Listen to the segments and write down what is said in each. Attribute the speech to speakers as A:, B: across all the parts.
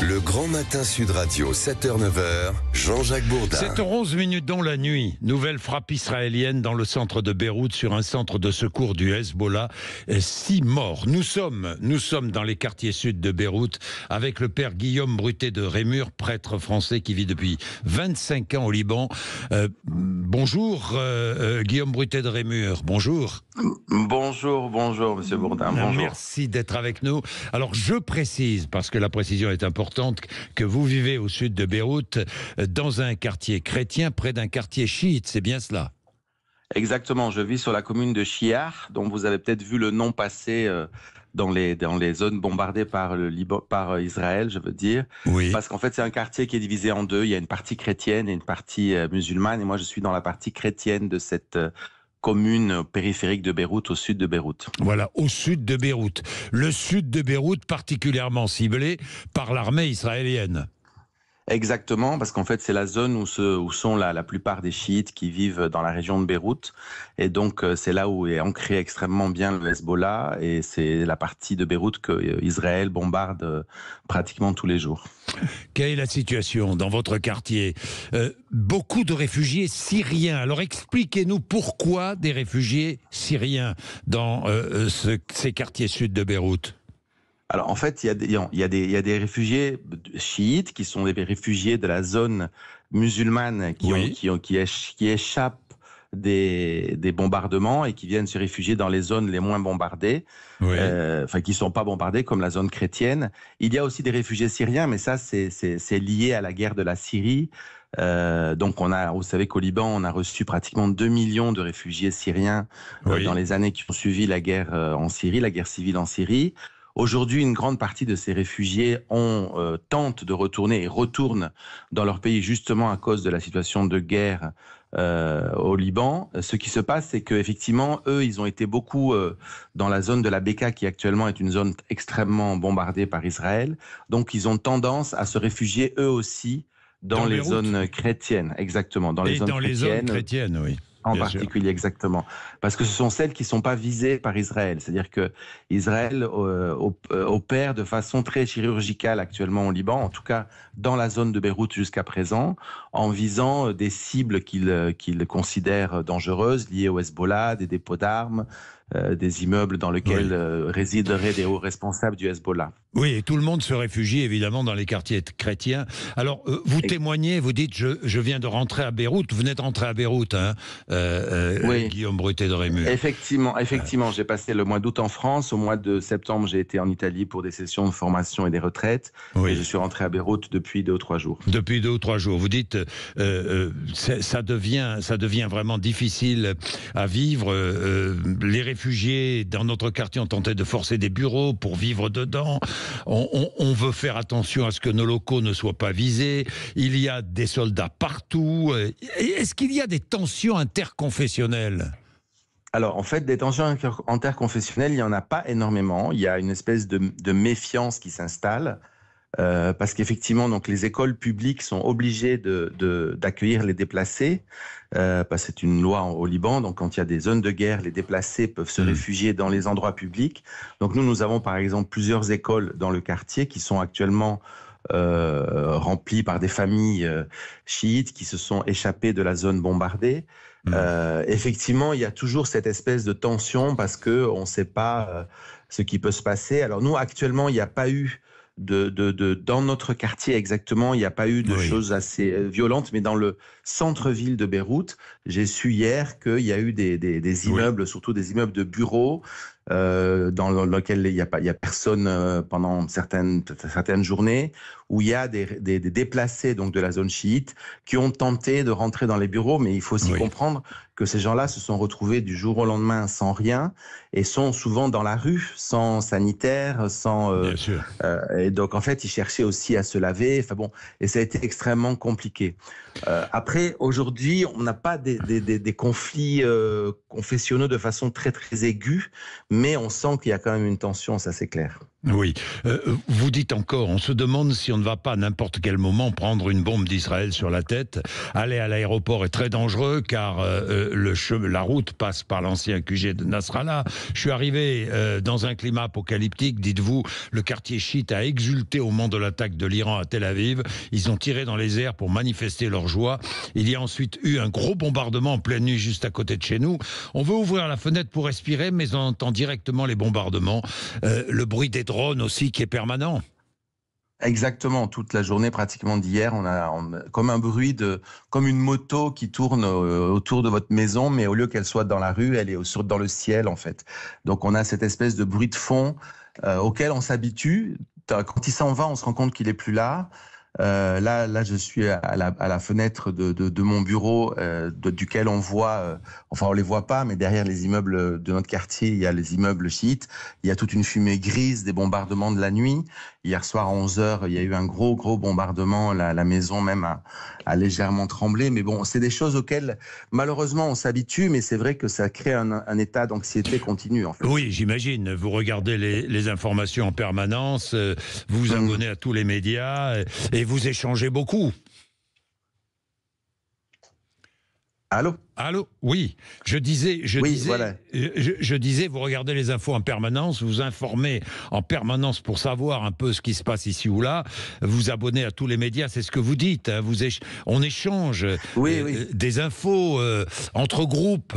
A: Le grand matin Sud Radio, 7h-9h, Jean-Jacques Bourdin. C'est h 11 minutes dans la nuit. Nouvelle frappe israélienne dans le centre de Beyrouth sur un centre de secours du Hezbollah. Six morts. Nous sommes, nous sommes dans les quartiers sud de Beyrouth avec le père Guillaume Brutet de Rémur, prêtre français qui vit depuis 25 ans au Liban. Euh, bonjour euh, euh, Guillaume Brutet de Rémur. Bonjour. Bonjour, bonjour Monsieur Bourdin. Merci d'être avec nous. Alors je précise, parce que la précision est importante, que vous vivez au sud de Beyrouth, euh, dans un quartier chrétien, près d'un quartier chiite. C'est bien cela
B: Exactement, je vis sur la commune de Chiar, dont vous avez peut-être vu le nom passer euh, dans les, dans les zones bombardées par, le par euh, Israël, je veux dire. Oui. Parce qu'en fait, c'est un quartier qui est divisé en deux. Il y a une partie chrétienne et une partie musulmane. Et moi, je suis dans la partie chrétienne de cette commune périphérique de Beyrouth, au sud de Beyrouth.
A: Voilà, au sud de Beyrouth. Le sud de Beyrouth particulièrement ciblé par l'armée israélienne.
B: Exactement, parce qu'en fait, c'est la zone où, sont la, plupart des chiites qui vivent dans la région de Beyrouth. Et donc, euh, c'est là où est ancré extrêmement bien le Hezbollah. Et c'est la partie de Beyrouth que euh, Israël bombarde euh, pratiquement tous les jours.
A: Quelle est la situation dans votre quartier Beaucoup de réfugiés syriens. Alors, expliquez-nous pourquoi des réfugiés syriens dans ces quartiers sud de Beyrouth
B: alors en fait, il y, a des, il, y des, réfugiés chiites qui sont des réfugiés de la zone musulmane qui, qui, échappent des, bombardements et qui viennent se réfugier dans les zones les moins bombardées,
A: euh,
B: enfin qui sont pas bombardées comme la zone chrétienne. Il y a aussi des réfugiés syriens, mais ça c'est lié à la guerre de la Syrie. Euh, donc on a, vous savez qu'au Liban, on a reçu pratiquement 2 millions de réfugiés syriens euh, dans les années qui ont suivi la guerre euh, en Syrie, la guerre civile en Syrie. Aujourd'hui, une grande partie de ces réfugiés ont, euh, tentent de retourner et retournent dans leur pays justement à cause de la situation de guerre euh, au Liban. Ce qui se passe, c'est qu'effectivement, eux, ils ont été beaucoup euh, dans la zone de la Beka, qui actuellement est une zone extrêmement bombardée par Israël. Donc, ils ont tendance à se réfugier eux aussi dans, les, zones chrétiennes, exactement, dans les zones chrétiennes. les zones
A: chrétiennes, oui. En particulier,
B: exactement. Parce que ce sont celles qui ne sont pas visées par Israël. C'est-à-dire que Israël euh, euh, opère de façon très chirurgicale actuellement au Liban, en tout cas dans la zone de Beyrouth jusqu'à présent, en visant euh, des cibles qu'il considère dangereuses, liées au Hezbollah, des dépôts d'armes, euh, des immeubles dans lesquels euh, résideraient des hauts responsables du Hezbollah.
A: Oui, et tout le monde se réfugie évidemment dans les quartiers chrétiens. Alors, euh, vous témoignez, vous dites, je, viens de rentrer à Beyrouth, vous venez de rentrer à Beyrouth, hein, Guillaume Bruté de Rému.
B: Effectivement, effectivement j'ai passé le mois d'août en France, au mois de septembre, j'ai été en Italie pour des sessions de formation et des retraites, oui. et je suis rentré à Beyrouth depuis deux ou trois jours.
A: Depuis deux ou trois jours, vous dites, ça, devient, ça devient vraiment difficile à vivre, les réfugiés dans notre quartier, on tentait de forcer des bureaux pour vivre dedans. On, veut faire attention à ce que nos locaux ne soient pas visés. Il y a des soldats partout. Est-ce qu'il y a des tensions interconfessionnelles
B: alors, en fait, des tensions interconfessionnelles, il n'y en a pas énormément. Il y a une espèce de méfiance qui s'installe. Euh, parce qu'effectivement, donc les écoles publiques sont obligées d'accueillir de, les déplacés. Euh, c'est une loi au Liban, donc quand il y a des zones de guerre, les déplacés peuvent se hmm. réfugier dans les endroits publics. Donc nous, nous avons par exemple plusieurs écoles dans le quartier qui sont actuellement euh, remplies par des familles chiites qui se sont échappées de la zone bombardée. Hmm. effectivement, il y a toujours cette espèce de tension parce que on ne sait pas ce qui peut se passer. Alors nous, actuellement, il n'y a pas eu de, dans notre quartier exactement, il n'y a pas eu de choses assez euh, violentes, mais dans le centre-ville de Beyrouth, j'ai su hier qu'il y a eu des, des, immeubles, surtout des immeubles de bureaux, euh, dans lesquels il n'y a y a personne euh, pendant certaines certaines journées, où il y a des, déplacés donc de la zone chiite qui ont tenté de rentrer dans les bureaux, mais il faut aussi comprendre que ces gens-là se sont retrouvés du jour au lendemain sans rien et sont souvent dans la rue, sans sanitaire, sans. Euh, Bien sûr. Euh, et donc en fait, ils cherchaient aussi à se laver. Enfin bon, et ça a été extrêmement compliqué. Euh, après, aujourd'hui, on n'a pas des, conflits confessionnaux de façon très très aiguë, mais on sent qu'il y a quand même une tension, ça c'est clair.
A: Oui. Euh, vous dites encore, on se demande si on ne va pas à n'importe quel moment prendre une bombe d'Israël sur la tête. Aller à l'aéroport est très dangereux car euh, euh, le chemin, la route passe par l'ancien QG de Nasrallah. Je suis arrivé dans un climat apocalyptique, dites-vous, le quartier chiite a exulté au moment de l'attaque de l'Iran à Tel Aviv. Ils ont tiré dans les airs pour manifester leur joie. Il y a ensuite eu un gros bombardement en pleine nuit juste à côté de chez nous. On veut ouvrir la fenêtre pour respirer mais on entend directement les bombardements. le bruit des drone aussi qui est permanent.
B: Exactement, toute la journée pratiquement d'hier, on a comme un bruit de, comme une moto qui tourne euh, autour de votre maison, mais au lieu qu'elle soit dans la rue, elle est sur, dans le ciel en fait. Donc on a cette espèce de bruit de fond euh, auquel on s'habitue. Quand il s'en va, on se rend compte qu'il est plus là. Euh, là, là, je suis à la, fenêtre de, mon bureau, euh, duquel on voit, euh, enfin, on les voit pas, mais derrière les immeubles de notre quartier, il y a les immeubles chiites. Il y a toute une fumée grise des bombardements de la nuit. Hier soir, à 11 h il y a eu un gros, gros bombardement. La, maison même a, légèrement tremblé. Mais bon, c'est des choses auxquelles, malheureusement, on s'habitue, mais c'est vrai que ça crée un, état d'anxiété continue,
A: Oui, j'imagine. Vous regardez les, informations en permanence, vous vous mmh. abonnez à tous les médias. Et vous échangez beaucoup. Allô Allô Oui, je disais, je, disais euh, je, disais, vous regardez les infos en permanence, vous informez en permanence pour savoir un peu ce qui se passe ici ou là, vous abonnez à tous les médias, c'est ce que vous dites, hein. vous on échange euh, des infos euh, entre groupes.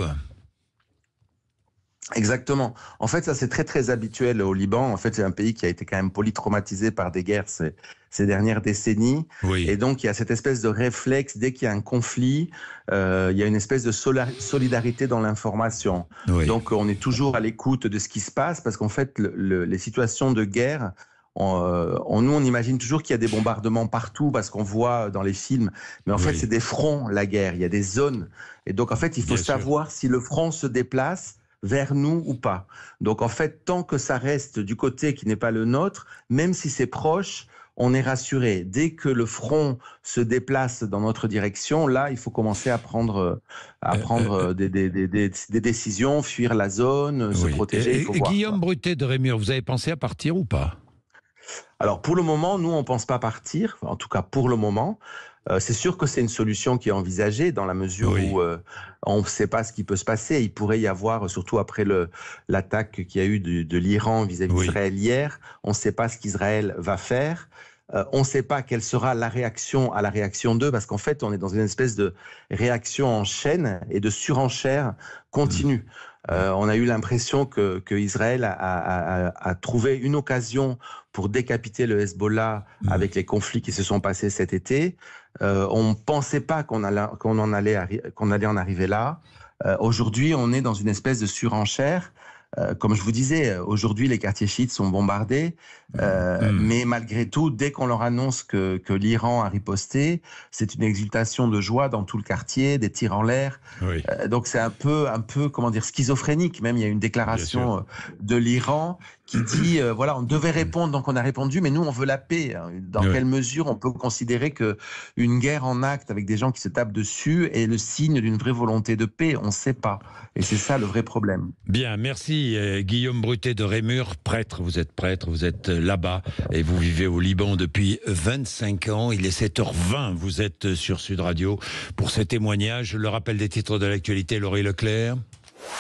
A: Exactement. En
B: fait, ça c'est très très habituel au Liban. En fait, c'est un pays qui a été quand même polytraumatisé par des guerres ces, dernières décennies. Et donc il y a cette espèce de réflexe dès qu'il y a un conflit, euh, il y a une espèce de solidarité dans l'information. Donc on est toujours à l'écoute de ce qui se passe parce qu'en fait les situations de guerre en euh, nous, on imagine toujours qu'il y a des bombardements partout parce qu'on voit dans les films, mais en fait, c'est des fronts, la guerre. Il y a des zones. Et donc, en fait, il faut savoir si le front se déplace vers nous ou pas. Donc en fait, tant que ça reste du côté qui n'est pas le nôtre, même si c'est proche, on est rassuré. Dès que le front se déplace dans notre direction, là, il faut commencer à prendre, à euh, prendre euh, euh. des, décisions, fuir la zone, se protéger. et,
A: Guillaume Brutet de Rémur, vous avez pensé à partir ou pas alors pour le moment, nous, on ne pense
B: pas partir, en tout cas pour le moment. Euh, c'est sûr que c'est une solution qui est envisagée dans la mesure où euh, on ne sait pas ce qui peut se passer. Il pourrait y avoir, surtout après l'attaque qu'il y a eu de, l'Iran vis-à-vis d'Israël hier, on ne sait pas ce qu'Israël va faire. Euh, on ne sait pas quelle sera la réaction à la réaction d'eux, parce qu'en fait, on est dans une espèce de réaction en chaîne et de surenchère continue. Mmh. Euh, on a eu l'impression que, Israël a, trouvé une occasion pour décapiter le Hezbollah mmh. avec les conflits qui se sont passés cet été. Euh, on ne pensait pas qu'on allait, en allait, qu'on allait en arriver là. aujourd'hui, on est dans une espèce de surenchère euh, comme je vous disais, aujourd'hui, les quartiers chiites sont bombardés, euh, mm. mais malgré tout, dès qu'on leur annonce que, l'Iran a riposté, c'est une exultation de joie dans tout le quartier, des tirs en l'air. Euh, donc c'est un peu, un peu, comment dire, schizophrénique. Même il y a une déclaration de l'Iran qui dit euh, voilà, on devait répondre, donc on a répondu, mais nous on veut la paix. Hein. Dans quelle mesure on peut considérer que une guerre en acte avec des gens qui se tapent dessus est le signe d'une vraie volonté de paix On ne sait pas, et c'est ça le vrai problème.
A: Bien, merci euh, Guillaume Brutet de Rémur, prêtre. Vous êtes prêtre, vous êtes euh, là-bas et vous vivez au Liban depuis 25 ans. Il est 7h20. Vous êtes sur Sud Radio pour ce témoignage. Le rappel des titres de l'actualité, Laurie Leclerc.